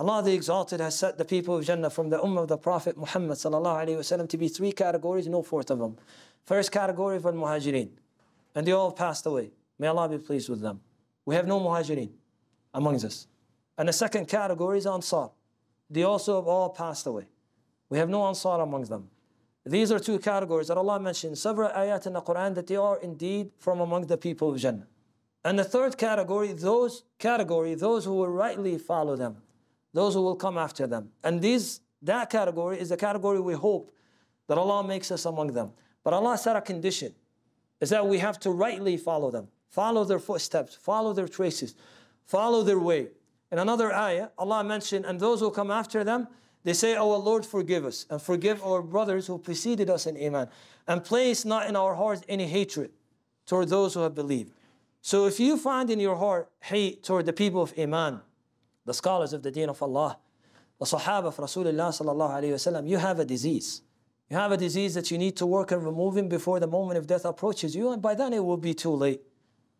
Allah the Exalted has set the people of Jannah from the Ummah of the Prophet Muhammad وسلم, to be three categories, no fourth of them. First category of Muhajirin, and they all passed away. May Allah be pleased with them. We have no Muhajirin amongst us. And the second category is Ansar. They also have all passed away. We have no Ansar amongst them. These are two categories that Allah mentioned several ayat in the Quran that they are indeed from among the people of Jannah. And the third category, those category, those who will rightly follow them those who will come after them. And these, that category is the category we hope that Allah makes us among them. But Allah set a condition is that we have to rightly follow them, follow their footsteps, follow their traces, follow their way. In another ayah, Allah mentioned, and those who come after them, they say, Our Lord, forgive us and forgive our brothers who preceded us in Iman, and place not in our hearts any hatred toward those who have believed. So if you find in your heart hate toward the people of Iman, the scholars of the deen of Allah, the Sahaba of Rasulullah you have a disease. You have a disease that you need to work on removing before the moment of death approaches you, and by then it will be too late.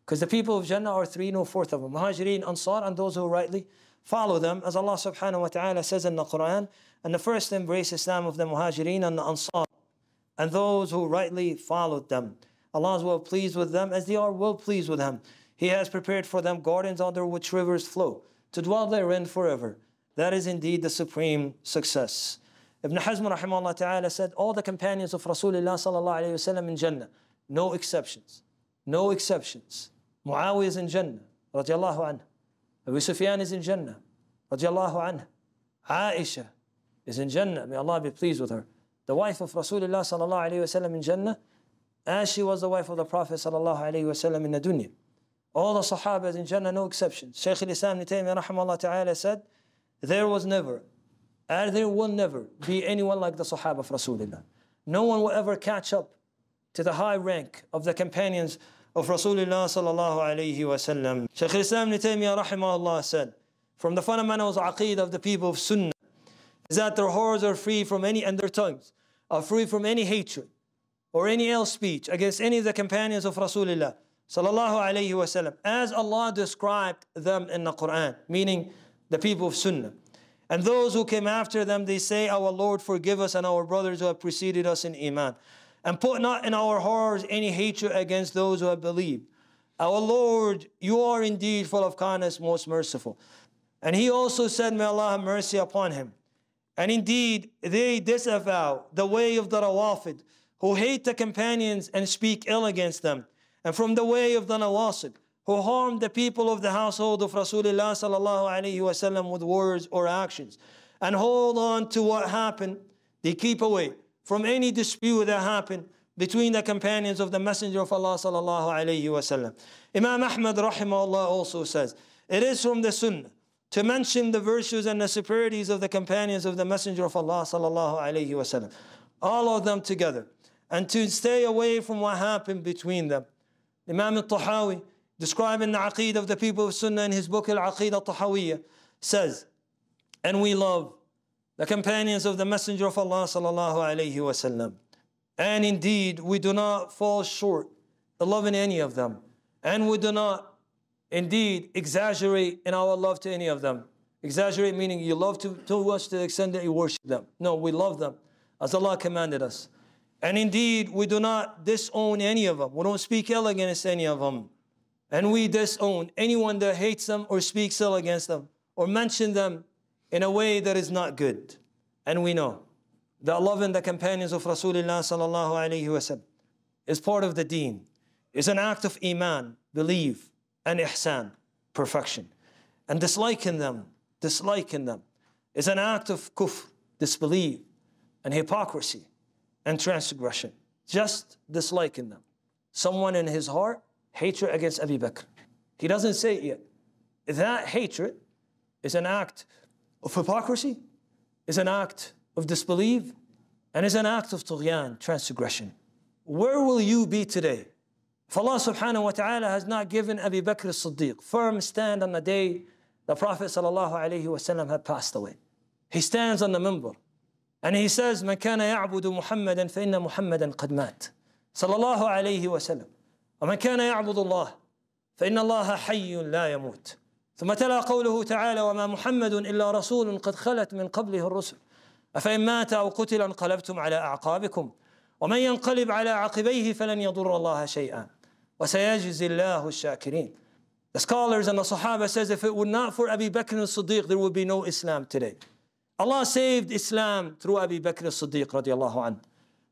Because the people of Jannah are three, no fourth of them. Muhajirin, Ansar, and those who rightly follow them, as Allah subhanahu wa ta'ala says in the Quran, and the first embrace Islam of the Muhajirin and the Ansar, and those who rightly followed them. Allah is well pleased with them as they are well pleased with Him. He has prepared for them gardens under which rivers flow to dwell therein forever. That is indeed the supreme success. Ibn Hazm rahimahullah ta'ala said, all the companions of Rasulullah sallallahu alayhi wasallam in Jannah, no exceptions, no exceptions. Muawiyah is in Jannah, radiallahu anhu. Abu Sufyan is in Jannah, radiallahu anhu. Aisha is in Jannah, may Allah be pleased with her. The wife of Rasulullah sallallahu alayhi wasallam in Jannah, as she was the wife of the Prophet sallallahu alayhi wasallam in the dunya. All the Sahabas in Jannah, no exception. Shaykh al-Islam Ibn ta'ala said, there was never, and there will never be anyone like the Sahaba of Rasulullah. No one will ever catch up to the high rank of the companions of Rasulullah sallallahu alayhi wa sallam. Shaykh al-Islam Ibn rahimahullah said, from the fundamentals aqeed of the people of Sunnah, is that their hearts are free from any, and their tongues are free from any hatred or any ill speech against any of the companions of Rasulullah sallallahu alayhi wasallam, as Allah described them in the Quran, meaning the people of Sunnah. And those who came after them, they say, Our Lord, forgive us and our brothers who have preceded us in Iman. And put not in our hearts any hatred against those who have believed. Our Lord, you are indeed full of kindness, most merciful. And he also said, May Allah have mercy upon him. And indeed, they disavow the way of the Rawafid, who hate the companions and speak ill against them and from the way of the Nawasib, who harmed the people of the household of Rasulullah sallallahu alayhi with words or actions, and hold on to what happened. They keep away from any dispute that happened between the companions of the Messenger of Allah sallallahu alayhi Imam Ahmad rahimahullah also says, it is from the Sunnah to mention the virtues and the superiorities of the companions of the Messenger of Allah sallallahu alayhi all of them together, and to stay away from what happened between them. Imam al-Tahawi, describing the Aqeed of the people of Sunnah in his book al aqeed al-Tahawiyya, says, and we love the companions of the Messenger of Allah sallallahu alayhi wasallam. And indeed, we do not fall short of loving any of them. And we do not, indeed, exaggerate in our love to any of them. Exaggerate meaning you love to, too much to the extent that you worship them. No, we love them as Allah commanded us. And indeed, we do not disown any of them. We don't speak ill against any of them. And we disown anyone that hates them or speaks ill against them or mention them in a way that is not good. And we know that loving the companions of Rasulullah sallallahu alayhi wasallam is part of the deen. It's an act of iman, belief, and ihsan, perfection. And disliking them, disliking them is an act of kufr, disbelief, and hypocrisy and transgression, just disliking them. Someone in his heart, hatred against Abu Bakr. He doesn't say it yet. That hatred is an act of hypocrisy, is an act of disbelief, and is an act of tughyan, transgression. Where will you be today? If Allah subhanahu wa ta'ala has not given Abu Bakr as-Siddiq firm stand on the day the Prophet sallallahu alayhi wa sallam had passed away. He stands on the minbar. And he says, من كان يعبد محمدا فإن محمدا قد مات صلى الله عليه وسلم ومن كان يعبد الله فإن الله حي لا يموت ثم تلا قوله تعالى وما محمد إلا رسول قد خلت من قبله الرسل أفإن مات أو قتل انقلبتم على أعقابكم ومن ينقلب على عقبيه فلن يضر الله شيئا وسيجزي الله الشاكرين The scholars and the Sahaba says if it were not for Abu Bakr al siddiq there would be no Islam today. Allah saved Islam through Abu Bakr as-Siddiq radiallahu anh.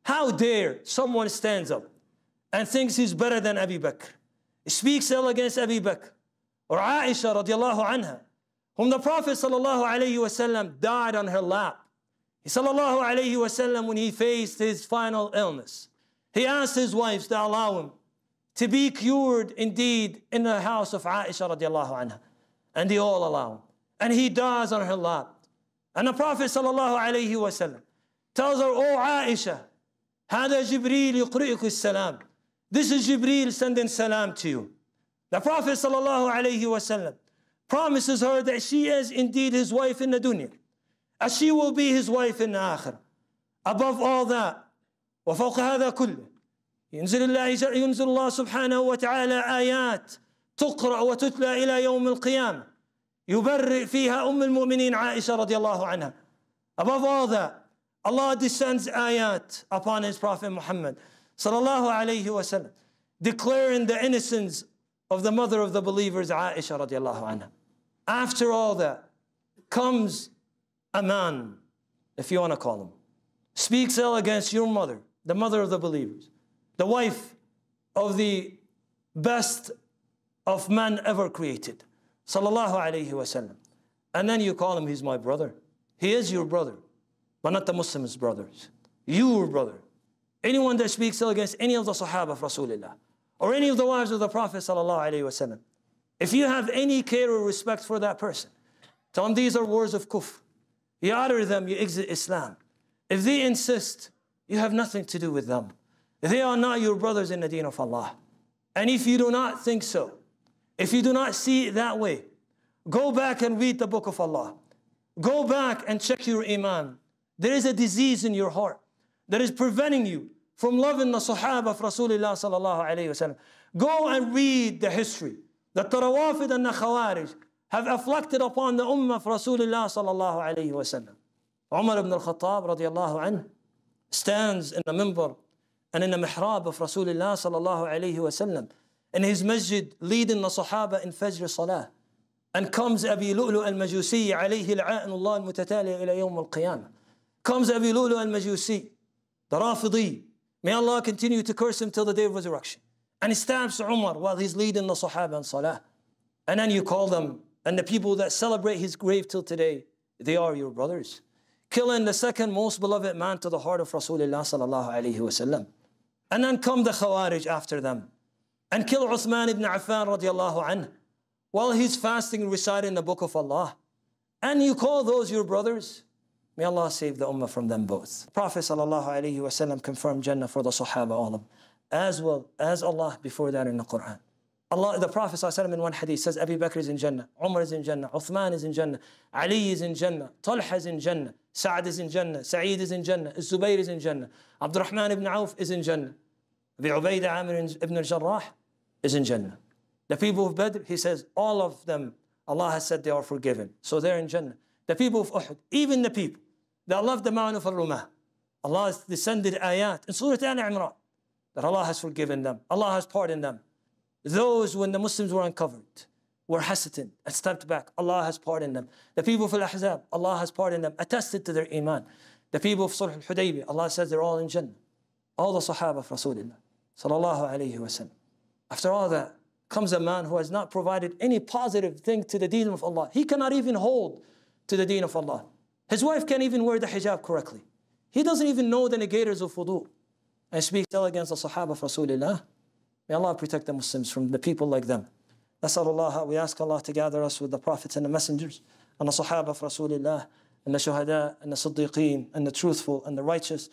How dare someone stands up and thinks he's better than Abu Bakr, speaks ill against Abu Bakr or Aisha radiallahu anha, whom the Prophet sallallahu alayhi wasallam died on her lap. Sallallahu alayhi wasallam, when he faced his final illness, he asked his wives to allow him to be cured indeed in the house of Aisha radiallahu anha. And they all allow him. And he dies on her lap. And the Prophet sallallahu alayhi wasallam tells her, Oh Aisha, هذا جبريل يقرئك السلام. This is Jibreel sending salam to you." The Prophet sallallahu alayhi sallam promises her that she is indeed his wife in the dunya, as she will be his wife in the akhirah. Above all that, وفوق هذا كله ينزل الله ينزل الله سبحانه وتعالى آيات تقرأ وتتلى إلى يوم القيامة يبرئ فيها أم المؤمنين عائشة رضي الله عنها. Above all that, Allah descends ayat upon His Prophet Muhammad sallallahu alayhi wasallam, declaring the innocence of the mother of the believers, Aisha الله عنها. After all that comes a man, if you want to call him, speaks ill against your mother, the mother of the believers, the wife of the best of man ever created, sallallahu alayhi wasallam. And then you call him, he's my brother. He is your brother, but not the Muslims' brothers. Your brother. Anyone that speaks ill against any of the Sahaba of Rasulullah or any of the wives of the Prophet sallallahu alayhi wasallam, if you have any care or respect for that person, tell them these are words of kufr. You utter them, you exit Islam. If they insist, you have nothing to do with them. They are not your brothers in the deen of Allah. And if you do not think so, if you do not see it that way, go back and read the book of Allah. Go back and check your iman. There is a disease in your heart that is preventing you from loving the Sahaba of Rasulullah sallallahu alayhi wasallam. Go and read the history that the tarawafid and the Khawarij have afflicted upon the Ummah of Rasulullah sallallahu alayhi wasallam. Umar ibn al-Khattab radiallahu anhu stands in the member and in the mihrab of Rasulullah sallallahu alayhi wasallam in his masjid leading the Sahaba in Fajr Salah. And comes Abi Lu'lu al-Majusi alayhi la'anullah al-mutataliya ila yawm al-qiyamah. Comes Abi Lu'lu al-Majusi, the Rafidi. May Allah continue to curse him till the day of resurrection. And he stabs Umar while he's leading the Sahaba in Salah. And then you call them, and the people that celebrate his grave till today, they are your brothers. Killing the second most beloved man to the heart of Rasulullah And then come the Khawarij after them and kill Uthman ibn Affan radiallahu anhu while he's fasting and reciting the book of Allah. And you call those your brothers? May Allah save the ummah from them both. Prophet ﷺ confirmed Jannah for the Sahaba all of as well as Allah before that in the Quran. Allah, the Prophet ﷺ in one hadith says, Abu Bakr is in Jannah, Umar is in Jannah, Uthman is in Jannah, Ali is in Jannah, Talha is in Jannah, Sa'd is in Jannah, Sa'id is in Jannah, Zubayr is in Jannah, Abdurrahman ibn Auf is in Jannah, Abu Ubaidah Amir ibn al-Jarrah is in Jannah. The people of Badr, he says, all of them, Allah has said they are forgiven. So they're in Jannah. The people of Uhud, even the people that love the Ma'an of Al-Rumah. Allah has descended ayat in Surah Al-Imran that Allah has forgiven them. Allah has pardoned them. Those when the Muslims were uncovered, were hesitant and stepped back. Allah has pardoned them. The people of Al-Ahzab, Allah has pardoned them, attested to their iman. The people of Surah al Hudaybi, Allah says they're all in Jannah. All the Sahaba of Rasulullah, sallallahu alayhi wa sallam. After all that, comes a man who has not provided any positive thing to the deen of Allah. He cannot even hold to the deen of Allah. His wife can't even wear the hijab correctly. He doesn't even know the negators of wudu and speaks ill against the Sahaba of Rasulullah. May Allah protect the Muslims from the people like them. Allah, we ask Allah to gather us with the prophets and the messengers and the Sahaba of Rasulullah and the Shuhada and the Siddiqeen and the truthful and the righteous